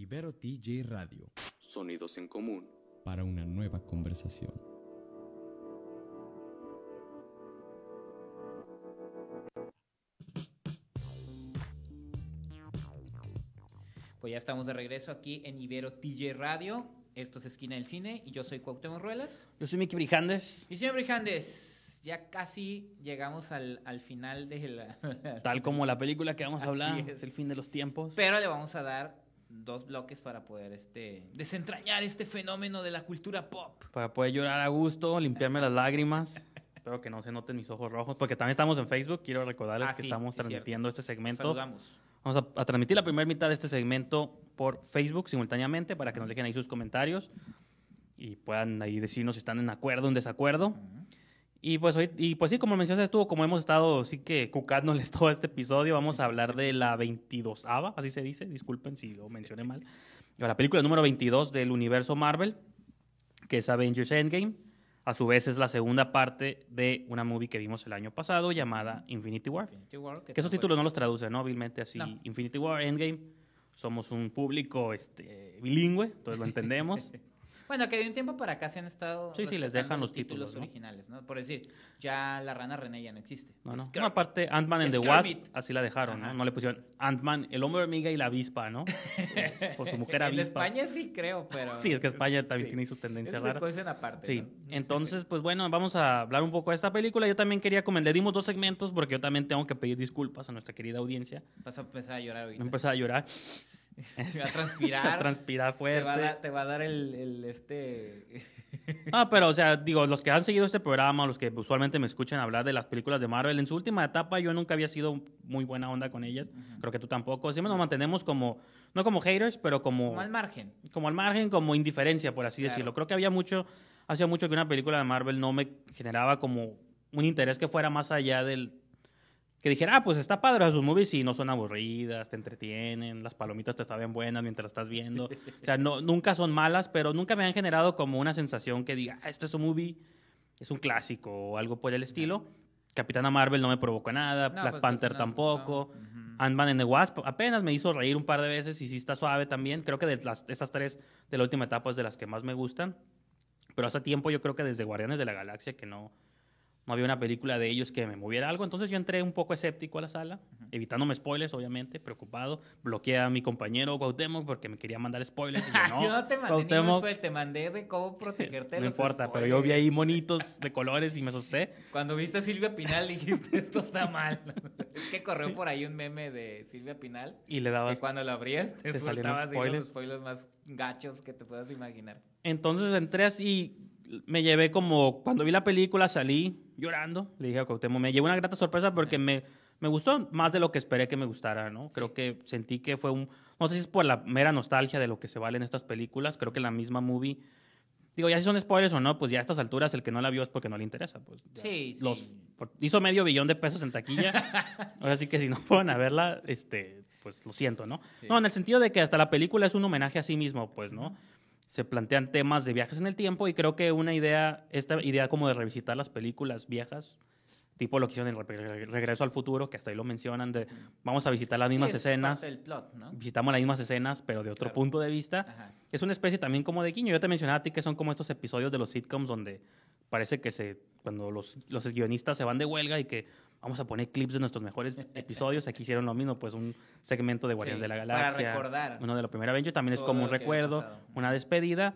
Ibero TJ Radio. Sonidos en común. Para una nueva conversación. Pues ya estamos de regreso aquí en Ibero TJ Radio. Esto es Esquina del Cine y yo soy Cuauhtémoc Ruelas. Yo soy Miki Brijandes. Y señor Brijandes, ya casi llegamos al, final de la... Tal como la película que vamos a hablar, es. el fin de los tiempos. Pero le vamos a dar dos bloques para poder este desentrañar este fenómeno de la cultura pop. Para poder llorar a gusto, limpiarme las lágrimas. Espero que no se noten mis ojos rojos, porque también estamos en Facebook. Quiero recordarles ah, que estamos transmitiendo este segmento. Saludamos. Vamos a, transmitir la primera mitad de este segmento por Facebook simultáneamente para que nos dejen ahí sus comentarios y puedan ahí decirnos si están en acuerdo o en desacuerdo. Y pues, hoy, y pues sí, como mencionaste tú, como hemos estado, sí que cucándoles todo este episodio, vamos a hablar de la 22 ava así se dice, disculpen si lo mencioné mal. La película número 22 del universo Marvel, que es Avengers Endgame. A su vez es la segunda parte de una movie que vimos el año pasado llamada Infinity War. que, esos títulos no los traducen, ¿no? obviamente así. Infinity War, Endgame. Somos un público este, bilingüe, entonces lo entendemos. Bueno, que de un tiempo para acá se han estado. Sí, sí, les dejan los títulos, originales, ¿no? Por decir, ya la rana René ya no existe. No, no. Ant-Man en The Wasp, así la dejaron, ¿no? No le pusieron Ant-Man, el hombre hormiga y la avispa, ¿no? Por su mujer avispa. en España sí creo, pero. sí, es que España también tiene sus tendencias raras. aparte. Sí. Entonces, pues bueno, vamos a hablar un poco de esta película. Yo también quería comentar, le dimos dos segmentos porque yo también tengo que pedir disculpas a nuestra querida audiencia. Vas a empezar a llorar ahorita. Empezar a llorar. Te va a transpirar. transpirar fuerte. Te va a, dar, el, este. ah, pero, o sea, digo, los que han seguido este programa, los que usualmente me escuchan hablar de las películas de Marvel, en su última etapa yo nunca había sido muy buena onda con ellas. Creo que tú tampoco. Siempre nos mantenemos como, no como haters, pero como. Como al margen. Como al margen, como indiferencia, por así decirlo. Creo que había mucho, hacía mucho que una película de Marvel no me generaba como un interés que fuera más allá del que dijera, ah, pues está padre, esos movies y no son aburridas, te entretienen, las palomitas te saben buenas mientras estás viendo. O sea, no, nunca son malas, pero nunca me han generado como una sensación que diga, ah, este es un movie, es un clásico o algo por el estilo. Capitana Marvel no me provocó nada, Black pues, Panther tampoco, Ant-Man and the Wasp apenas me hizo reír un par de veces y sí está suave también. Creo que de las, esas tres de la última etapa es de las que más me gustan. Pero hace tiempo yo creo que desde Guardianes de la Galaxia que no no había una película de ellos que me moviera algo. Entonces yo entré un poco escéptico a la sala, evitándome spoilers, obviamente, preocupado. Bloqueé a mi compañero Cuauhtémoc porque me quería mandar spoilers. yo, no, yo no te mandé Cuauhtémoc, te mandé de cómo protegerte. no los importa, pero yo vi ahí monitos de colores y me asusté. Cuando viste a Silvia Pinal dijiste, esto está mal. es que corrió por ahí un meme de Silvia Pinal. Y le cuando lo abrías te, te los spoilers más gachos que te puedas imaginar. Entonces entré así me llevé como, cuando vi la película salí llorando, le dije a Cautemo, me llevé una grata sorpresa porque me, me gustó más de lo que esperé que me gustara, ¿no? Creo que sentí que fue un, no sé si es por la mera nostalgia de lo que se vale en estas películas, creo que la misma movie... Digo, ya si son spoilers o no, pues ya a estas alturas el que no la vio es porque no le interesa. Pues, sí, los, hizo medio billón de pesos en taquilla. así que si no pueden a verla, este, pues lo siento, ¿no? No, en el sentido de que hasta la película es un homenaje a sí mismo, pues, ¿no? se plantean temas de viajes en el tiempo y creo que una idea, esta idea como de revisitar las películas viejas, tipo lo que hicieron en Regreso al Futuro, que hasta ahí lo mencionan, de vamos a visitar las mismas escenas. plot, Visitamos las mismas escenas, pero de otro punto de vista. Es una especie también como de guiño. Yo te mencionaba a ti que son como estos episodios de los sitcoms donde parece que se cuando los, los guionistas se van de huelga y que vamos a poner clips de nuestros mejores episodios. Aquí hicieron lo mismo, pues un segmento de Guardianes de la Galaxia. Para recordar. Uno de la primera Avenger también es como un recuerdo, una despedida.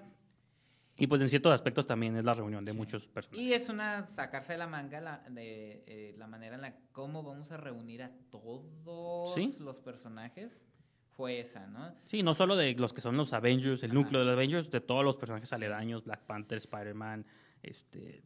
Y pues en ciertos aspectos también es la reunión de muchos personajes. Y es una sacarse de la manga la, de eh, la manera en la cómo vamos a reunir a todos los personajes. Fue esa, ¿no? Sí, no solo de los que son los Avengers, el núcleo de los Avengers, de todos los personajes aledaños, Black Panther, Spider-Man, este,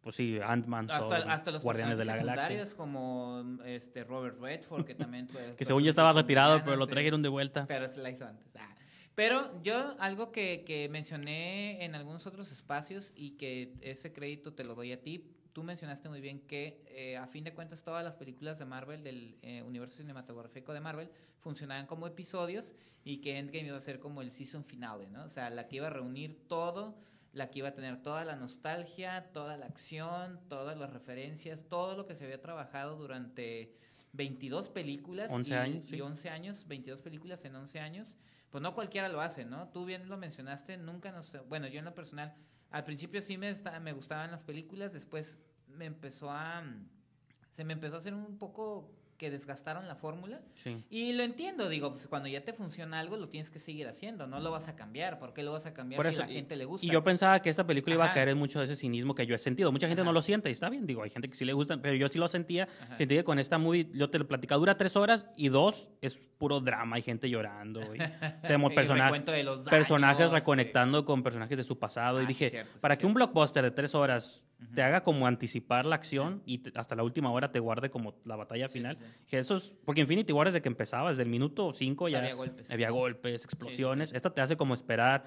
pues sí, Ant-Man, hasta, hasta, los Guardianes de la Galaxia. como este Robert Redford, que también pues, que pues, según ya pues, estaba retirado, pero lo trajeron de vuelta. Pero se la hizo antes. Ah. Pero yo algo que, mencioné en algunos otros espacios y que ese crédito te lo doy a ti, tú mencionaste muy bien que eh, a fin de cuentas todas las películas de Marvel, del eh, universo cinematográfico de Marvel, funcionaban como episodios y que Endgame iba a ser como el season finale, ¿no? O sea, la que iba a reunir todo, la que iba a tener toda la nostalgia, toda la acción, todas las referencias, todo lo que se había trabajado durante 22 películas. y, años. 11 años, 22 películas en 11 años pues no cualquiera lo hace, ¿no? Tú bien lo mencionaste, nunca nos... Bueno, yo en lo personal, al principio sí me, me gustaban las películas, después me empezó a... Mm, se me empezó a hacer un poco que desgastaron la fórmula. Y lo entiendo, digo, pues, cuando ya te funciona algo lo tienes que seguir haciendo, no lo vas a cambiar, ¿por qué lo vas a cambiar si a la gente le gusta? Y yo pensaba que esta película iba a caer en mucho de ese cinismo que yo he sentido. Mucha gente no lo siente, y está bien, digo, hay gente que sí le gusta, pero yo sí lo sentía, sentí que con esta movie, yo te lo platicaba, dura tres horas y dos es puro drama, hay gente llorando, y, o personajes reconectando con personajes de su pasado, y ah, dije, para que un blockbuster de tres horas te haga como anticipar la acción y hasta la última hora te guarde como la batalla final. porque Infinity War desde que empezaba, desde el minuto 5 ya había golpes, había golpes explosiones. Esta te hace como esperar,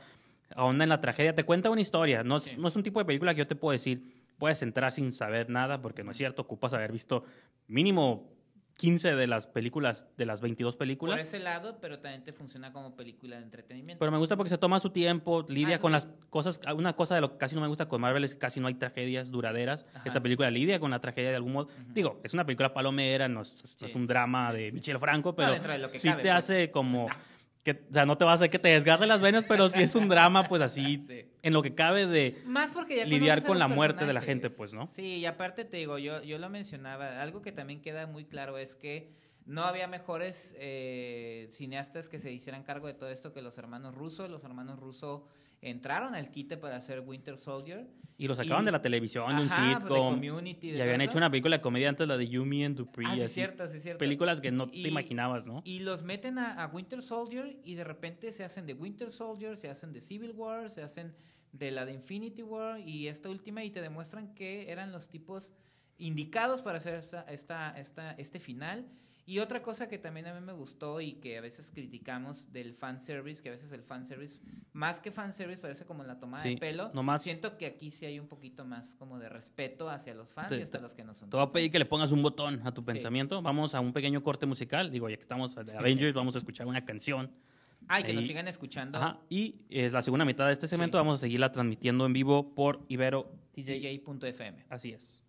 ahonda en la tragedia, te cuenta una historia. No es, no es un tipo de película que yo te puedo decir, puedes entrar sin saber nada, porque no es cierto, ocupas haber visto mínimo 15 de las películas, de las 22 películas. Por ese lado, pero también te funciona como película de entretenimiento. Pero me gusta porque se toma su tiempo, lidia ah, con las cosas. Una cosa de lo que casi no me gusta con Marvel es que casi no hay tragedias duraderas. Esta película lidia con la tragedia de algún modo. Digo, es una película palomera, no es, un drama de Michel Franco, pero sí te pues. hace como. que, o sea, no te va a hacer que te desgarre las venas, pero si es un drama, pues así, en lo que cabe de Más lidiar con la muerte de la gente, pues, ¿no? Sí, y aparte te digo, yo, yo lo mencionaba, algo que también queda muy claro es que no había mejores eh, cineastas que se hicieran cargo de todo esto que los hermanos rusos. Los hermanos rusos entraron al quite para hacer Winter Soldier. Y los sacaban de la televisión, de un pues, sitcom. y habían hecho una película de comedia antes, la de Yumi and Dupree. Ah, cierto, cierto. Películas que no te imaginabas, ¿no? Y los meten a, Winter Soldier y de repente se hacen de Winter Soldier, se hacen de Civil War, se hacen de la de Infinity War y esta última y te demuestran que eran los tipos indicados para hacer esta, esta, esta este final y otra cosa que también a mí me gustó y que a veces criticamos del fanservice, que a veces el fanservice, más que fanservice, parece como la tomada de pelo. Nomás, Siento que aquí sí hay un poquito más como de respeto hacia los fans y hasta los que no son. Te voy a pedir que le pongas un botón a tu pensamiento. Vamos a un pequeño corte musical. Digo, ya que estamos de Avengers, vamos a escuchar una canción. Ay que nos sigan escuchando. Ajá. Y eh, la segunda mitad de este segmento. Vamos a seguirla transmitiendo en vivo por ibero.tj.fm. Así es.